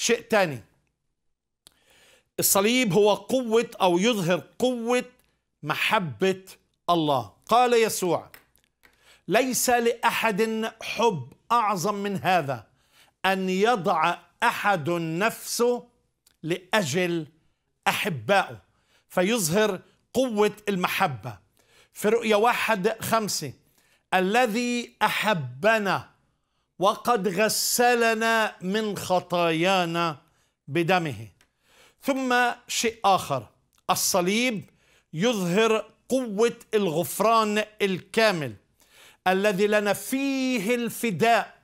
شيء تاني الصليب هو قوة أو يظهر قوة محبة الله قال يسوع ليس لأحد حب أعظم من هذا أن يضع أحد نفسه لأجل أحبائه فيظهر قوة المحبة في رؤية واحد خمسة الذي أحبنا وقد غسلنا من خطايانا بدمه ثم شيء اخر الصليب يظهر قوه الغفران الكامل الذي لنا فيه الفداء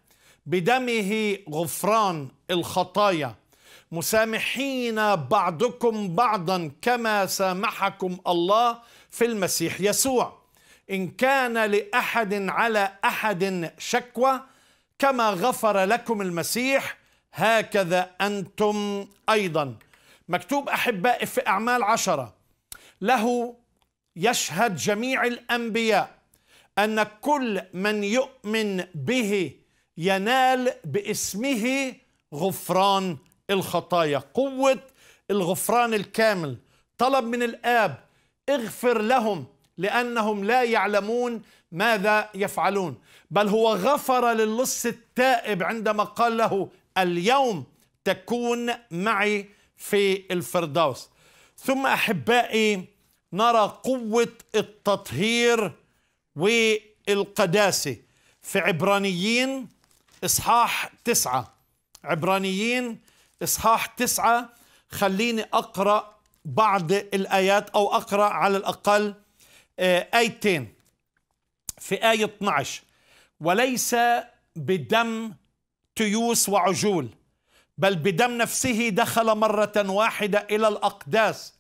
بدمه غفران الخطايا مسامحين بعضكم بعضا كما سامحكم الله في المسيح يسوع ان كان لاحد على احد شكوى كما غفر لكم المسيح هكذا أنتم أيضا مكتوب أحبائي في أعمال عشرة له يشهد جميع الأنبياء أن كل من يؤمن به ينال باسمه غفران الخطايا قوة الغفران الكامل طلب من الآب اغفر لهم لأنهم لا يعلمون ماذا يفعلون بل هو غفر للص التائب عندما قال له اليوم تكون معي في الفردوس ثم احبائي نرى قوه التطهير والقداسه في عبرانيين اصحاح تسعه عبرانيين اصحاح تسعه خليني اقرا بعض الايات او اقرا على الاقل آه، ايتين في آية 12 وليس بدم تيوس وعجول بل بدم نفسه دخل مرة واحدة إلى الأقداس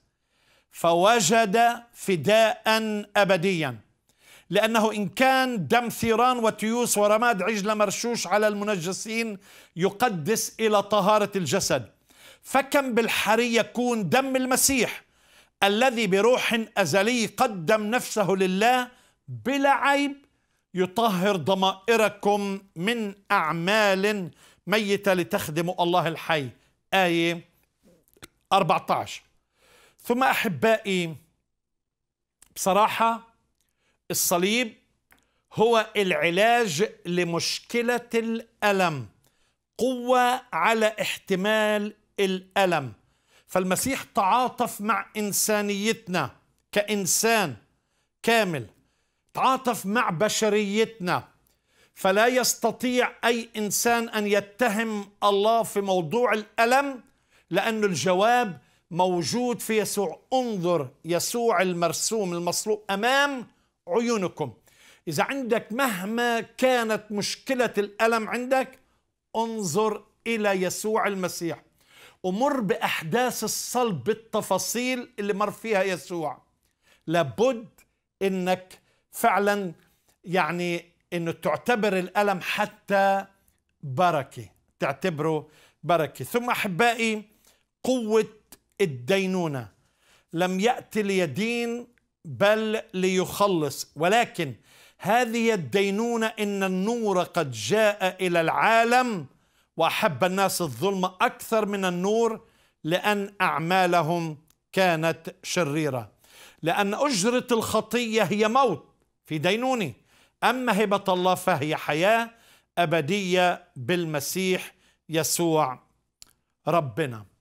فوجد فداء أبديا لأنه إن كان دم ثيران وتيوس ورماد عجلة مرشوش على المنجسين يقدس إلى طهارة الجسد فكم بالحري يكون دم المسيح الذي بروح أزلي قدم نفسه لله بلا عيب يطهر ضمائركم من أعمال ميتة لتخدموا الله الحي آية 14 ثم أحبائي بصراحة الصليب هو العلاج لمشكلة الألم قوة على احتمال الألم فالمسيح تعاطف مع إنسانيتنا كإنسان كامل تعاطف مع بشريتنا فلا يستطيع أي إنسان أن يتهم الله في موضوع الألم لأن الجواب موجود في يسوع انظر يسوع المرسوم المصلوب أمام عيونكم إذا عندك مهما كانت مشكلة الألم عندك انظر إلى يسوع المسيح ومر بأحداث الصلب بالتفاصيل اللي مر فيها يسوع لابد إنك فعلا يعني انه تعتبر الالم حتى بركه تعتبره بركه ثم احبائي قوه الدينونه لم ياتي ليدين بل ليخلص ولكن هذه الدينونه ان النور قد جاء الى العالم واحب الناس الظلم اكثر من النور لان اعمالهم كانت شريره لان اجره الخطيه هي موت في دينونه أما هبة الله فهي حياة أبدية بالمسيح يسوع ربنا